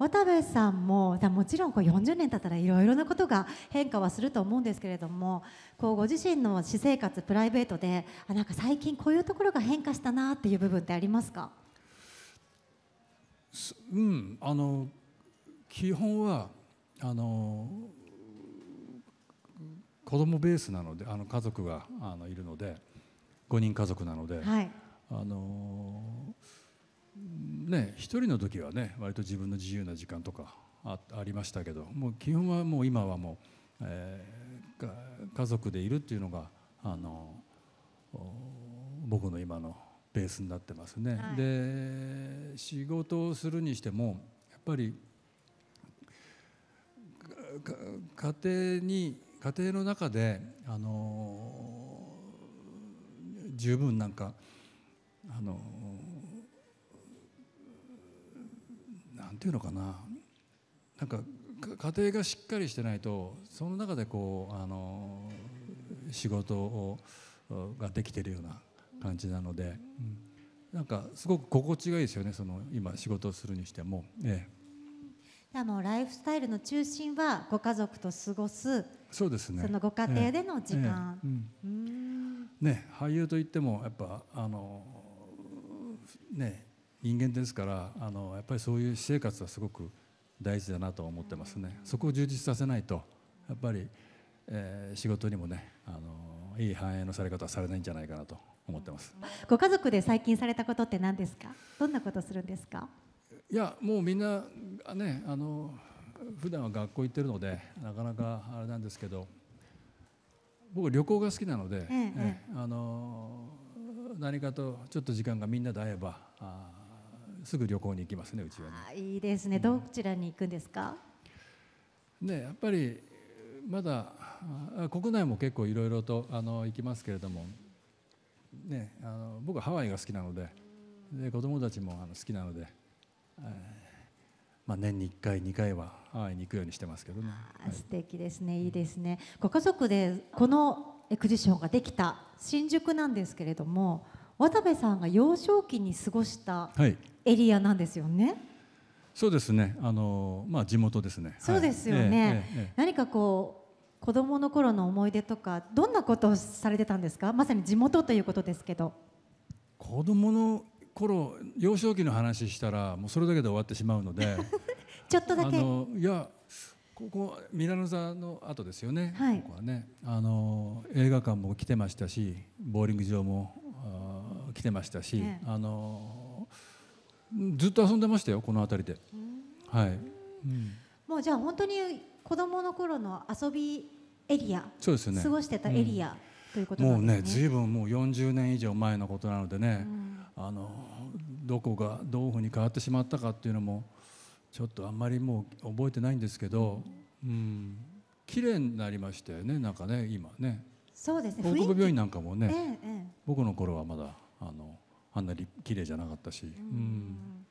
渡部さんももちろんこう40年経ったらいろいろなことが変化はすると思うんですけれどもこうご自身の私生活プライベートであなんか最近こういうところが変化したなっていう部分ってありますかうんあの基本はあの子供ベースなのであの家族があのいるので5人家族なので、はい、あのね一人の時はね割と自分の自由な時間とかありましたけどもう基本はもう今はもう、えー、家族でいるっていうのがあの僕の今のベースになってますね。はい、で仕事をするにしてもやっぱり家庭に家庭の中であの十分なんかあのんていうのかななんか家庭がしっかりしてないとその中でこうあの仕事をができてるような感じなので、うん、なんかすごく心地がいいですよねその今仕事をするにしても。ええあのライフスタイルの中心はご家族と過ごすそうですねそのご家庭での時間、えええうん、ね俳優といってもやっぱあのね人間ですからあのやっぱりそういう私生活はすごく大事だなと思ってますねそこを充実させないとやっぱり、えー、仕事にもねあのいい反映のされ方はされないんじゃないかなと思ってますご家族で最近されたことって何ですかどんなことするんですかいやもうみんなねあの普段は学校行ってるのでなかなかあれなんですけど僕旅行が好きなので、えええ、あの何かとちょっと時間がみんなで会えばあすぐ旅行に行きますねうちはねいいですね、どちらに行くんですか、ねやっぱりまだ国内も結構いろいろとあの行きますけれども、ね、あの僕はハワイが好きなのでで子供たちもあの好きなので、えーまあ、年に1回2回はハワイに行くようにしてますけどね、はい、素敵ですねいいですね、ご家族でこのエクジションができた新宿なんですけれども渡部さんが幼少期に過ごしたエリアなんですよね。そうですね。あのまあ地元ですね。そうですよね。はい、何かこう子供の頃の思い出とかどんなことをされてたんですか。まさに地元ということですけど。子供の頃幼少期の話したらもうそれだけで終わってしまうので。ちょっとだけ。いやここミラノ座の後ですよね。はい、ここはねあの映画館も来てましたし、ボーリング場も来てましたし、あの。ずっと遊んでましたよこの辺りで、はい、もうじゃあ本当に子供の頃の遊びエリアそうですね過ごしてたエリア、うん、ということ、ね、もうね随分もう40年以上前のことなのでね、うん、あのどこがどういうふうに変わってしまったかっていうのもちょっとあんまりもう覚えてないんですけど、うん、綺麗になりましたよねなんかね今ねそうですね大久病院なんかもね、ええ、僕の頃はまだあのあんなに綺麗じゃなかったし。うん